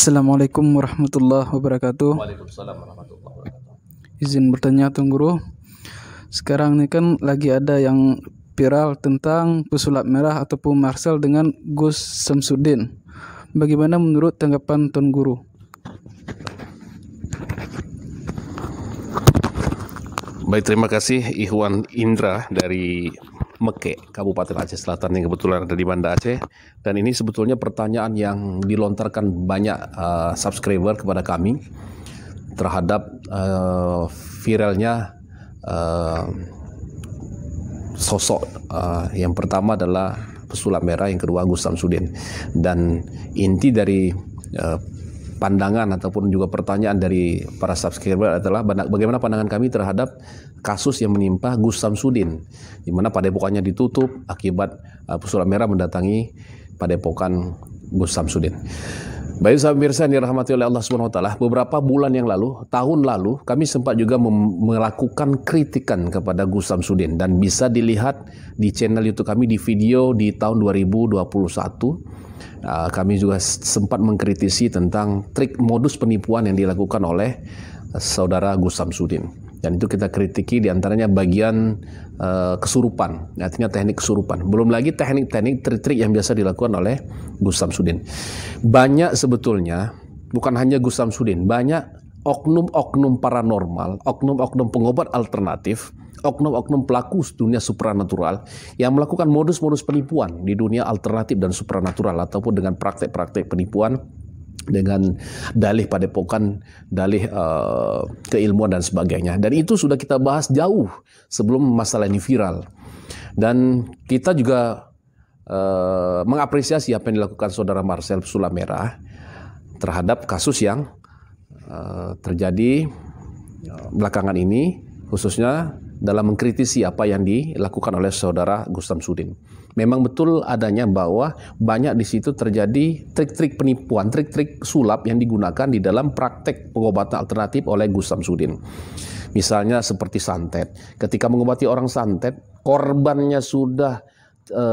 Assalamualaikum warahmatullahi wabarakatuh. Waalaikumsalam warahmatullahi Izin bertanya Tuan Guru. Sekarang ini kan lagi ada yang viral tentang pesulap merah ataupun Marcel dengan Gus Samsudin. Bagaimana menurut tanggapan Tuan Guru? Baik, terima kasih Ikhwan Indra dari Meke, Kabupaten Aceh Selatan yang kebetulan ada di Banda Aceh. Dan ini sebetulnya pertanyaan yang dilontarkan banyak uh, subscriber kepada kami terhadap uh, viralnya uh, sosok uh, yang pertama adalah pesulap merah, yang kedua Gus Samsudin. Dan inti dari uh, pandangan ataupun juga pertanyaan dari para subscriber adalah bagaimana pandangan kami terhadap kasus yang menimpa Gus Samsudin di mana padepokannya ditutup akibat uh, merah mendatangi padepokan Gus Samsudin. Baik sahabat pemirsa yang dirahmati oleh Allah Subhanahu wa taala, beberapa bulan yang lalu, tahun lalu kami sempat juga melakukan kritikan kepada Gus Samsudin dan bisa dilihat di channel YouTube kami di video di tahun 2021 uh, kami juga sempat mengkritisi tentang trik modus penipuan yang dilakukan oleh saudara Gus Samsudin dan itu kita kritiki diantaranya bagian e, kesurupan artinya teknik kesurupan belum lagi teknik-teknik trik-trik yang biasa dilakukan oleh Gus Samsudin banyak sebetulnya bukan hanya Gus Samsudin banyak oknum-oknum paranormal oknum-oknum pengobat alternatif oknum-oknum pelaku dunia supranatural yang melakukan modus-modus penipuan di dunia alternatif dan supranatural ataupun dengan praktek-praktek penipuan dengan dalih padepokan, dalih uh, keilmuan dan sebagainya. Dan itu sudah kita bahas jauh sebelum masalah ini viral. Dan kita juga uh, mengapresiasi apa yang dilakukan saudara Marcel Sulamera terhadap kasus yang uh, terjadi belakangan ini, khususnya dalam mengkritisi apa yang dilakukan oleh saudara Gustam Sudin. Memang betul adanya bahwa banyak di situ terjadi trik-trik penipuan, trik-trik sulap yang digunakan di dalam praktek pengobatan alternatif oleh Gustam Sudin. Misalnya seperti santet. Ketika mengobati orang santet, korbannya sudah e,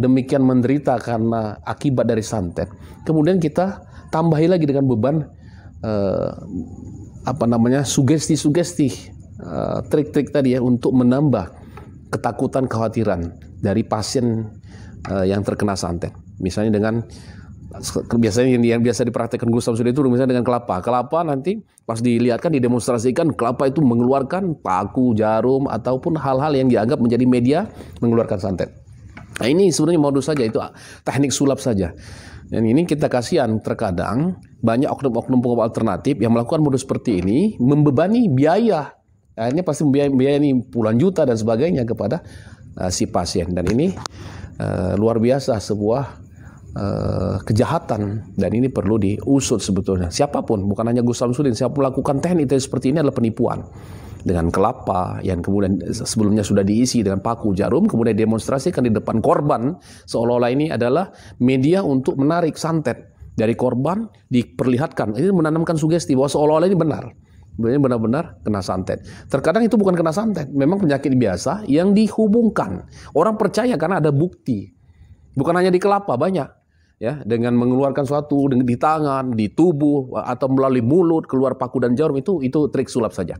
demikian menderita karena akibat dari santet. Kemudian kita tambahi lagi dengan beban e, apa namanya sugesti-sugesti Eh, trik-trik uh, tadi ya untuk menambah ketakutan kekhawatiran dari pasien uh, yang terkena santet. Misalnya dengan biasanya yang biasa dipraktekkan Gustav sudah itu misalnya dengan kelapa. Kelapa nanti pas dilihatkan didemonstrasikan kelapa itu mengeluarkan paku, jarum ataupun hal-hal yang dianggap menjadi media mengeluarkan santet. Nah, ini sebenarnya modus saja itu teknik sulap saja. Dan ini kita kasihan terkadang banyak oknum-oknum pengobat alternatif yang melakukan modus seperti ini membebani biaya akhirnya pasti membiayai ini puluhan juta dan sebagainya kepada uh, si pasien dan ini uh, luar biasa sebuah uh, kejahatan dan ini perlu diusut sebetulnya siapapun bukan hanya Gus Samsudin siapa melakukan teknik seperti ini adalah penipuan dengan kelapa yang kemudian sebelumnya sudah diisi dengan paku jarum kemudian demonstrasikan di depan korban seolah-olah ini adalah media untuk menarik santet dari korban diperlihatkan ini menanamkan sugesti bahwa seolah-olah ini benar benar-benar kena santet. Terkadang itu bukan kena santet, memang penyakit biasa yang dihubungkan. Orang percaya karena ada bukti. Bukan hanya di kelapa banyak ya dengan mengeluarkan suatu di tangan, di tubuh atau melalui mulut keluar paku dan jarum itu itu trik sulap saja.